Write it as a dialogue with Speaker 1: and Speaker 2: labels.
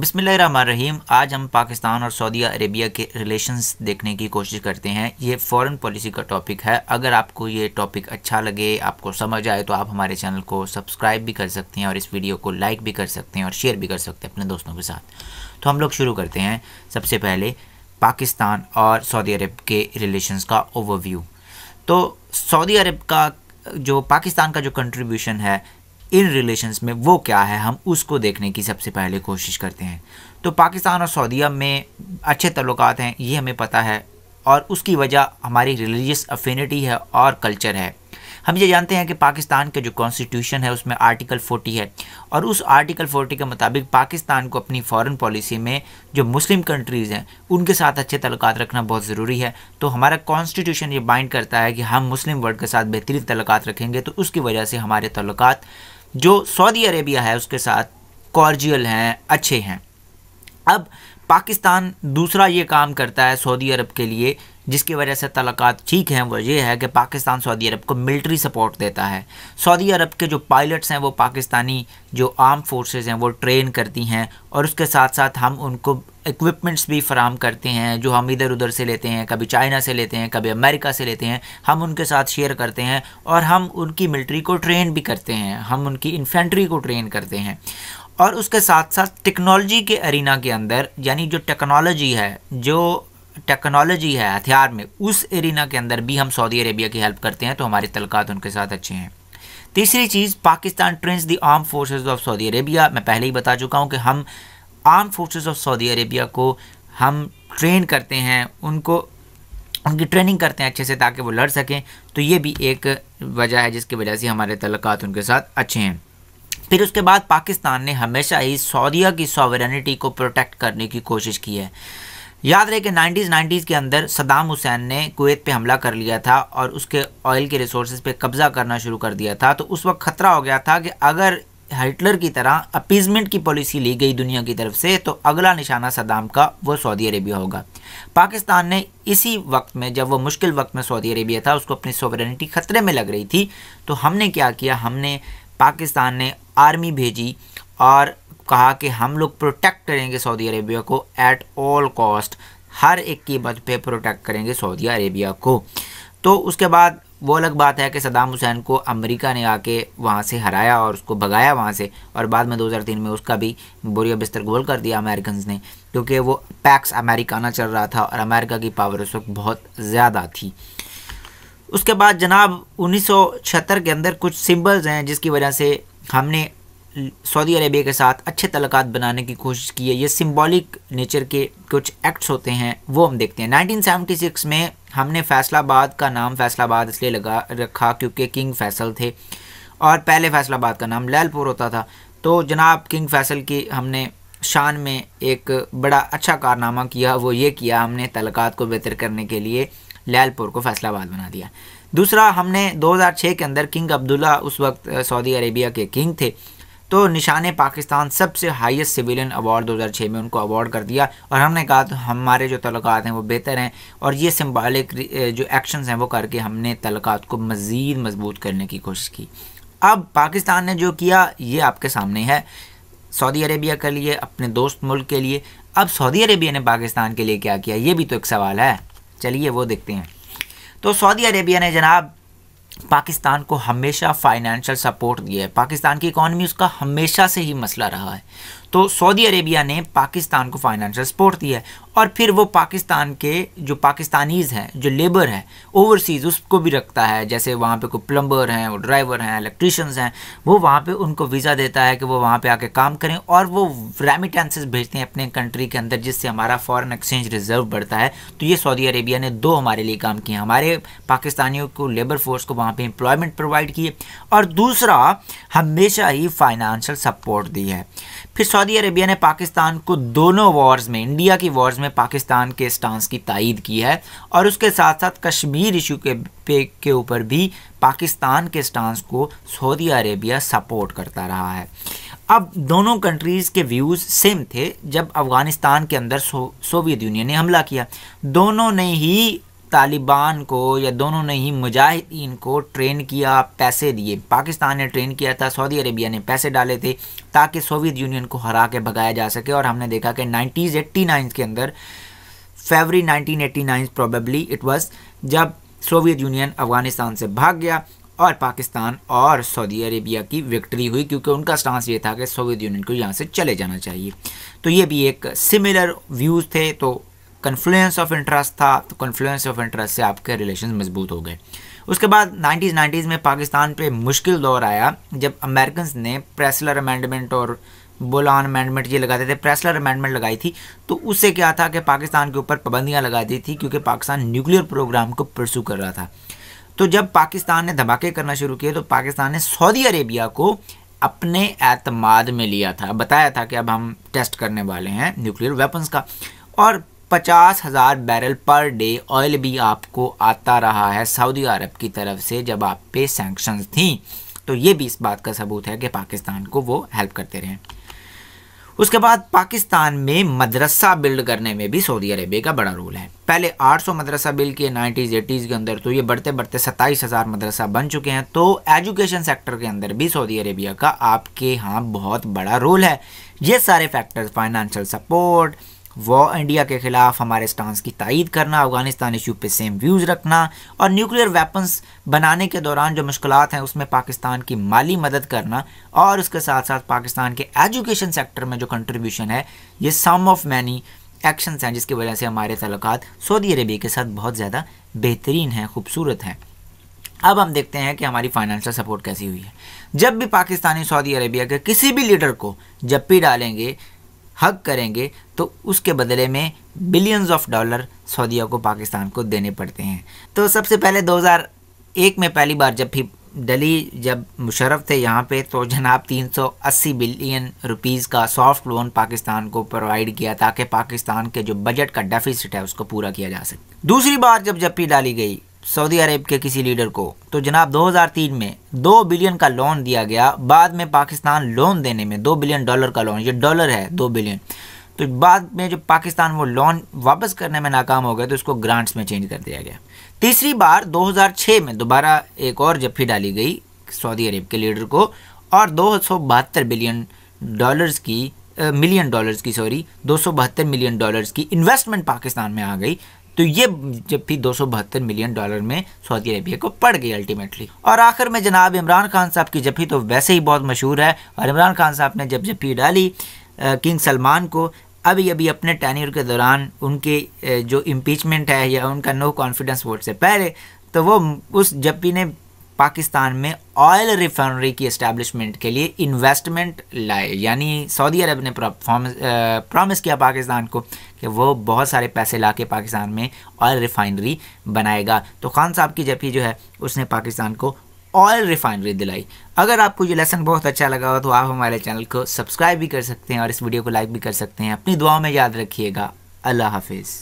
Speaker 1: बिसमीम आज हम पाकिस्तान और सऊदी अरेबिया के रिलेशंस देखने की कोशिश करते हैं ये फॉरेन पॉलिसी का टॉपिक है अगर आपको ये टॉपिक अच्छा लगे आपको समझ आए तो आप हमारे चैनल को सब्सक्राइब भी कर सकते हैं और इस वीडियो को लाइक भी कर सकते हैं और शेयर भी कर सकते हैं अपने दोस्तों के साथ तो हम लोग शुरू करते हैं सबसे पहले पाकिस्तान और सऊदी अरब के रिलेशन का ओवरव्यू तो सऊदी अरब का जो पाकिस्तान का जो कंट्रीब्यूशन है इन रिलेशंस में वो क्या है हम उसको देखने की सबसे पहले कोशिश करते हैं तो पाकिस्तान और सऊदी में अच्छे तल्लक हैं ये हमें पता है और उसकी वजह हमारी रिलीजियस अफिनिटी है और कल्चर है हम ये जानते हैं कि पाकिस्तान के जो कॉन्स्टिट्यूशन है उसमें आर्टिकल 40 है और उस आर्टिकल 40 के मुताबिक पाकिस्तान को अपनी फॉरेन पॉलिसी में जो मुस्लिम कंट्रीज़ हैं उनके साथ अच्छे तल्ल रखना बहुत ज़रूरी है तो हमारा कॉन्स्टिट्यूशन ये बाइंड करता है कि हम मुस्लिम वर्ल्ड के साथ बेहतरीन तल्लत रखेंगे तो उसकी वजह से हमारे तल्लत जो सऊदी अरेबिया है उसके साथ कॉर्जियल हैं अच्छे हैं अब पाकिस्तान दूसरा ये काम करता है सऊदी अरब के लिए जिसकी वजह से तलाक ठीक हैं वो ये है कि पाकिस्तान सऊदी अरब को मिलिट्री सपोर्ट देता है सऊदी अरब के जो पायलट्स हैं वो पाकिस्तानी जो आर्म फोर्सेस हैं वो ट्रेन करती हैं और उसके साथ साथ हम उनको इक्विपमेंट्स भी फराम करते हैं जो हम इधर उधर से लेते हैं कभी चाइना से लेते हैं कभी अमेरिका से लेते हैं हम उनके साथ शेयर करते हैं और हम उनकी मिलिट्री को ट्रेन भी करते हैं हम उनकी इन्फेंट्री को ट्रेन करते हैं और उसके साथ साथ टेक्नोलॉजी के अरीना के अंदर यानी जो टेक्नोलॉजी है जो टेक्नोलॉजी है हथियार में उस एरिना के अंदर भी हम सऊदी अरेबिया की हेल्प करते हैं तो हमारे तलकात उनके साथ अच्छे हैं तीसरी चीज़ Pakistan trains the arm forces of Saudi Arabia मैं पहले ही बता चुका हूँ कि हम arm forces of Saudi Arabia को हम ट्रेन करते हैं उनको उनकी ट्रेनिंग करते हैं अच्छे से ताकि वो लड़ सकें तो ये भी एक वजह है जिसकी वजह से हमारे तलक़ात उनके साथ अच्छे हैं फिर उसके बाद पाकिस्तान ने हमेशा ही सऊदीया की सॉवरनिटी को प्रोटेक्ट करने की कोशिश की है याद रहे कि 90s 90s के अंदर सदाम हुसैन ने कुवैत पे हमला कर लिया था और उसके ऑयल के रिसोर्स पे कब्ज़ा करना शुरू कर दिया था तो उस वक्त ख़तरा हो गया था कि अगर हिटलर की तरह अपीजमेंट की पॉलिसी ली गई दुनिया की तरफ से तो अगला निशाना सदाम का वो सऊदी अरेबिया होगा पाकिस्तान ने इसी वक्त में जब वो मुश्किल वक्त में सऊदी अरेबिया था उसको अपनी सॉवरेनिटी ख़तरे में लग रही थी तो हमने क्या किया हमने पाकिस्तान ने आर्मी भेजी और कहा कि हम लोग प्रोटेक्ट करेंगे सऊदी अरेबिया को एट ऑल कॉस्ट हर एक कीमत पे प्रोटेक्ट करेंगे सऊदी अरेबिया को तो उसके बाद वो अलग बात है कि सदाम हुसैन को अमेरिका ने आके वहाँ से हराया और उसको भगाया वहाँ से और बाद में 2003 में उसका भी बोरिया बिस्तर गोल कर दिया अमेरिकन ने क्योंकि वो पैक्स अमेरिकाना चल रहा था और अमेरिका की पावर उस वक्त बहुत ज़्यादा थी उसके बाद जनाब उन्नीस के अंदर कुछ सिम्बल्स हैं जिसकी वजह से हमने सऊदी अरेबिया के साथ अच्छे तलक बनाने की कोशिश की है ये सिम्बॉलिक नेचर के कुछ एक्ट्स होते हैं वो हम देखते हैं 1976 में हमने फैसलाबाद का नाम फैसलाबाद इसलिए लगा रखा क्योंकि किंग फैसल थे और पहले फैसलाबाद का नाम लैलपुर होता था तो जनाब किंग फैसल की हमने शान में एक बड़ा अच्छा कारनामा किया वो ये किया हमने तलक़ात को बेहतर करने के लिए लैलपुर को फैसलाबाद बना दिया दूसरा हमने 2006 के अंदर किंग अब्दुल्ला उस वक्त सऊदी अरेबिया के किंग थे तो निशान पाकिस्तान सबसे हाईएस्ट सिविलियन अवार्ड 2006 में उनको अवार्ड कर दिया और हमने कहा तो हमारे जो तलक़ात हैं वो बेहतर हैं और ये सिम्बालिक जो एक्शंस हैं वो करके हमने तलक़ात को मज़ीद मजबूत करने की कोशिश की अब पाकिस्तान ने जो किया ये आपके सामने है सऊदी अरेबिया के लिए अपने दोस्त मुल्क के लिए अब सऊदी अरेबिया ने पाकिस्तान के लिए क्या किया ये भी तो एक सवाल है चलिए वो देखते हैं तो सऊदी अरेबिया ने जनाब पाकिस्तान को हमेशा फाइनेंशियल सपोर्ट दिया है पाकिस्तान की इकॉनमी उसका हमेशा से ही मसला रहा है तो सऊदी अरेबिया ने पाकिस्तान को फाइनेंशियल सपोर्ट दिया है और फिर वो पाकिस्तान के जो पाकिस्तानीज़ हैं जो लेबर हैं ओवरसीज़ उसको भी रखता है जैसे वहाँ पे कोई प्लम्बर हैं ड्राइवर हैं इलेक्ट्रिशियंस हैं वो वहाँ पे उनको वीज़ा देता है कि वो वहाँ पे आके काम करें और वो रेमिटेंसेस भेजते हैं अपने कंट्री के अंदर जिससे हमारा फॉरेन एक्सचेंज रिजर्व बढ़ता है तो ये सऊदी अरेबिया ने दो हमारे लिए काम किए हमारे पाकिस्तानियों को लेबर फोर्स को वहाँ पर एम्प्लॉयमेंट प्रोवाइड किए और दूसरा हमेशा ही फाइनेंशियल सपोर्ट दी है फिर सऊदी अरेबिया ने पाकिस्तान को दोनों वॉर्स में इंडिया की वॉर्स में पाकिस्तान के स्टांस की तायद की है और उसके साथ साथ कश्मीर इशू के पे के ऊपर भी पाकिस्तान के स्टांस को सऊदी अरेबिया सपोर्ट करता रहा है अब दोनों कंट्रीज़ के व्यूज़ सेम थे जब अफ़गानिस्तान के अंदर सो, सोवियत यूनियन ने हमला किया दोनों ने ही तालिबान को या दोनों ने ही मुजाहिदीन को ट्रेन किया पैसे दिए पाकिस्तान ने ट्रेन किया था सऊदी अरेबिया ने पैसे डाले थे ताकि सोवियत यूनियन को हरा के भगाया जा सके और हमने देखा कि नाइन्टीज़ एट्टी नाइन के अंदर February nineteen eighty nine probably it was जब सोवियत यूनियन अफ़गानिस्तान से भाग गया और पाकिस्तान और सऊदी अरेबिया की विक्ट्री हुई क्योंकि उनका स्टांस ये था कि सोवियत यूनियन को यहाँ से चले जाना चाहिए तो ये भी एक सिमिलर व्यूज़ थे तो कन्फ्लुएंस ऑफ इंटरेस्ट था तो कन्फ्लुएंस ऑफ इंटरेस्ट से आपके रिलेशन मजबूत हो गए उसके बाद नाइन्टीज नाइन्टीज़ में पाकिस्तान पे मुश्किल दौर आया जब अमेरिकन ने प्रेसलर अमेंडमेंट और बोलान अमेंडमेंट ये लगाते थे प्रेसलर अमेंडमेंट लगाई थी तो उससे क्या था कि पाकिस्तान के ऊपर पाबंदियाँ लगा दी थी क्योंकि पाकिस्तान न्यूक्लियर प्रोग्राम को प्रसू कर रहा था तो जब पाकिस्तान ने धमाके करना शुरू किए तो पाकिस्तान ने सऊदी अरेबिया को अपने एतमाद में लिया था बताया था कि अब हम टेस्ट करने वाले हैं न्यूक्लियर वेपन्स का और पचास हज़ार बैरल पर डे ऑयल भी आपको आता रहा है सऊदी अरब की तरफ से जब आप पे सेंक्शन थी तो ये भी इस बात का सबूत है कि पाकिस्तान को वो हेल्प करते रहे उसके बाद पाकिस्तान में मदरसा बिल्ड करने में भी सऊदी अरेबिया का बड़ा रोल है पहले 800 मदरसा बिल्ड किए 90s 80s के अंदर तो ये बढ़ते बढ़ते सत्ताईस हज़ार मदरसा बन चुके हैं तो एजुकेशन सेक्टर के अंदर भी सऊदी अरेबिया का आपके यहाँ बहुत बड़ा रोल है ये सारे factors financial support war India के खिलाफ हमारे स्टांस की तायद करना अफगानिस्तान इशू पे सेम व्यूज़ रखना और न्यूक्लियर वेपन्स बनाने के दौरान जो मुश्किल हैं उसमें पाकिस्तान की माली मदद करना और उसके साथ साथ पाकिस्तान के एजुकेशन सेक्टर में जो कंट्रीब्यूशन है ये सम ऑफ मैनी एक्शंस हैं जिसकी वजह से हमारे तल्लक सऊदी अरबिया के साथ बहुत ज़्यादा बेहतरीन हैं खूबसूरत हैं अब हम देखते हैं कि हमारी फाइनेंशियल सपोर्ट कैसी हुई है जब भी पाकिस्तानी सऊदी अरबिया के किसी भी लीडर को जब भी डालेंगे हक करेंगे तो उसके बदले में बिलियंस ऑफ डॉलर सऊदीया को पाकिस्तान को देने पड़ते हैं तो सबसे पहले 2001 में पहली बार जब भी डली जब मुशरफ थे यहाँ पे तो जनाब 380 बिलियन रुपीज़ का सॉफ्ट लोन पाकिस्तान को प्रोवाइड किया ताकि पाकिस्तान के जो बजट का डेफिसिट है उसको पूरा किया जा सके दूसरी बार जब जब भी डाली गई सऊदी अरब के किसी लीडर को तो जनाब 2003 में दो बिलियन का लोन दिया गया बाद में पाकिस्तान लोन देने में दो बिलियन डॉलर का लोन ये डॉलर है दो बिलियन तो बाद में जो पाकिस्तान वो लोन वापस करने में नाकाम हो गया तो उसको ग्रांट्स में चेंज कर दिया गया तीसरी बार 2006 में दोबारा एक और जफ्फी डाली गई सऊदी अरब के लीडर को और दो बिलियन डॉलर्स की मिलियन डॉलर्स की सॉरी दो मिलियन डॉलर्स की इन्वेस्टमेंट पाकिस्तान में आ गई तो ये जब भी दो मिलियन डॉलर में सऊदी अरेबिया को पड़ गई अल्टीमेटली और आखिर में जनाब इमरान खान साहब की जफी तो वैसे ही बहुत मशहूर है और इमरान खान साहब ने जब जफी डाली किंग सलमान को अभी अभी अपने टैनियर के दौरान उनके जो इम्पीचमेंट है या उनका नो कॉन्फिडेंस वोट से पहले तो वो उस जप्पी ने पाकिस्तान में ऑयल रिफाइनरी की इस्टेब्लिशमेंट के लिए इन्वेस्टमेंट लाए यानी सऊदी अरब ने प्रॉमिस किया पाकिस्तान को कि वो बहुत सारे पैसे ला के पाकिस्तान में ऑयल रिफाइनरी बनाएगा तो खान साहब की ही जो है उसने पाकिस्तान को ऑयल रिफाइनरी दिलाई अगर आपको ये लेसन बहुत अच्छा लगा हो तो आप हमारे चैनल को सब्सक्राइब भी कर सकते हैं और इस वीडियो को लाइक भी कर सकते हैं अपनी दुआओं में याद रखिएगा अल्लाह हाफिज़